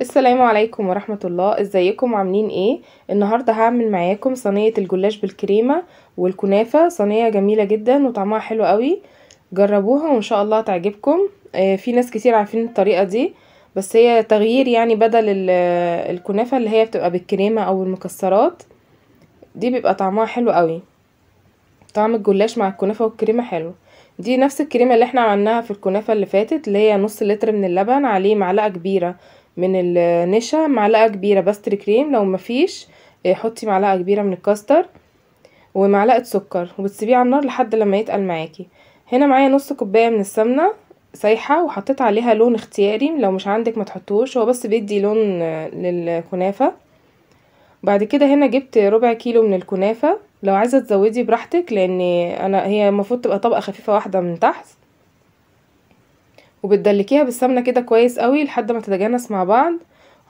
السلام عليكم ورحمة الله ازيكم عاملين ايه النهاردة هعمل معاكم صينية الجلاش بالكريمة والكنافة صينية جميلة جدا وطعمها حلو قوي جربوها وان شاء الله تعجبكم آه، في ناس كتير عارفين الطريقة دي بس هي تغيير يعني بدل آه، الكنافة اللي هي بتبقى بالكريمة او المكسرات دي بيبقى طعمها حلو قوي طعم الجلاش مع الكنافة والكريمة حلو دي نفس الكريمة اللي احنا عملناها في الكنافة اللي فاتت اللي هي نص لتر من اللبن عليه معلقة كبيرة من النشا معلقة كبيرة باستر كريم لو مفيش آه، حطي معلقة كبيرة من الكاستر ومعلقة سكر وبتسيبيه على النار لحد لما يتقل معاكي هنا معايا نص كوباية من السمنة سايحة وحطيت عليها لون اختياري لو مش عندك ما تحطوش هو بس بيدي لون آه، للكنافة بعد كده هنا جبت ربع كيلو من الكنافة لو عايزة تزودي براحتك لان انا هي المفروض تبقى طبقة خفيفة واحدة من تحت وبتدلكيها بالسمنه كده كويس قوي لحد ما تتجانس مع بعض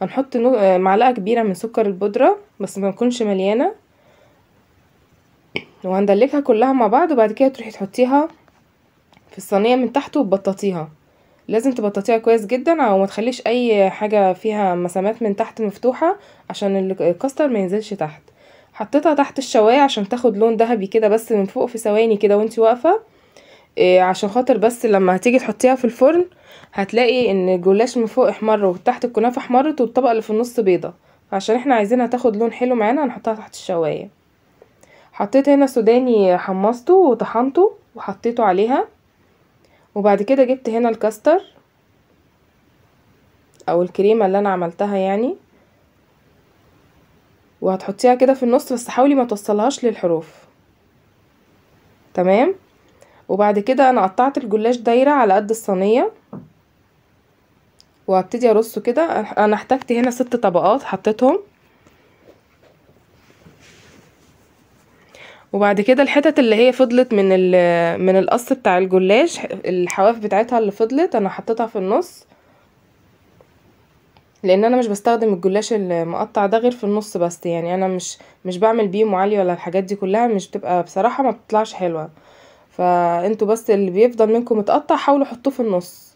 هنحط آه، معلقه كبيره من سكر البودره بس ما تكونش مليانه وهندلكها كلها مع بعض وبعد كده تروحي تحطيها في الصينيه من تحت وتبططيها لازم تبططيها كويس جدا او ما تخليش اي حاجه فيها مسامات من تحت مفتوحه عشان الكاستر ما ينزلش تحت حطيتها تحت الشوايه عشان تاخد لون ذهبي كده بس من فوق في ثواني كده وانتي واقفه إيه، عشان خاطر بس لما هتيجي تحطيها في الفرن هتلاقي ان الجلاش من فوق احمر وتحت الكنافه احمرت والطبقه اللي في النص بيضه عشان احنا عايزينها تاخد لون حلو معانا هنحطها تحت الشوايه حطيت هنا سوداني حمصته وطحنته وحطيته عليها وبعد كده جبت هنا الكاستر او الكريمه اللي انا عملتها يعني وهتحطيها كده في النص بس حاولي ما توصلهاش للحروف تمام وبعد كده انا قطعت الجلاش دايره على قد الصينيه وهبتدي ارصه كده انا احتجت هنا ست طبقات حطيتهم وبعد كده الحتت اللي هي فضلت من من القص بتاع الجلاش الحواف بتاعتها اللي فضلت انا حطيتها في النص لان انا مش بستخدم الجلاش المقطع ده غير في النص بس يعني انا مش مش بعمل بيه معالي ولا الحاجات دي كلها مش بتبقى بصراحه ما بتطلعش حلوه فانتوا بس اللي بيفضل منكم متقطع حاولوا حطوه في النص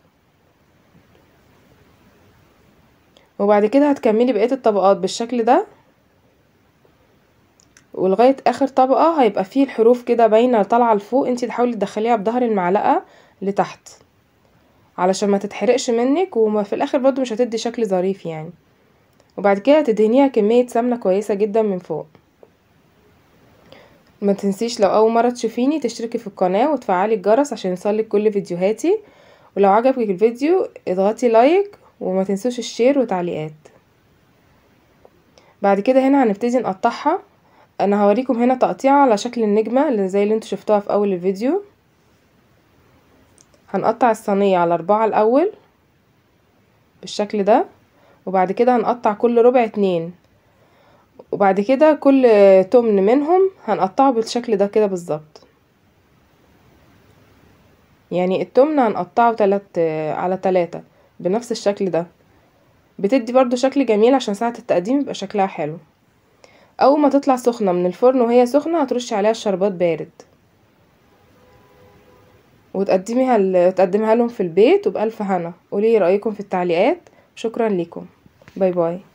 وبعد كده هتكملي بقية الطبقات بالشكل ده ولغاية اخر طبقة هيبقى فيه الحروف كده باينة طالعة لفوق انتي تحاولي تدخليها بظهر المعلقة لتحت علشان ما تتحرقش منك وما في الاخر برضو مش هتدي شكل ظريف يعني وبعد كده تدهنيها كمية سمنة كويسة جدا من فوق ما تنسيش لو اول مره تشوفيني تشتركي في القناه وتفعلي الجرس عشان يوصلك كل فيديوهاتي ولو عجبك الفيديو اضغطي لايك وما تنسوش الشير وتعليقات بعد كده هنا هنبتدي نقطعها انا هوريكم هنا تقطيعه على شكل النجمه اللي زي اللي انتوا شفتوها في اول الفيديو هنقطع الصينيه على اربعة الاول بالشكل ده وبعد كده هنقطع كل ربع اتنين وبعد كده كل تمن منهم هنقطعه بالشكل ده كده بالظبط يعني التمن هنقطعه تلات على تلاتة بنفس الشكل ده بتدي برضو شكل جميل عشان ساعة التقديم يبقى شكلها حلو اول ما تطلع سخنة من الفرن وهي سخنة هترش عليها الشربات بارد وتقدميها ال... تقدمها لهم في البيت وبألف هنا قولي رأيكم في التعليقات شكرا لكم باي باي